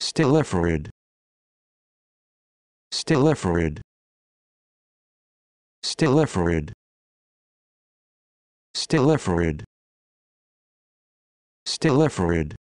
Stillifrid. Stillifrid. Stillifrid. Stillifrid. Stillifrid.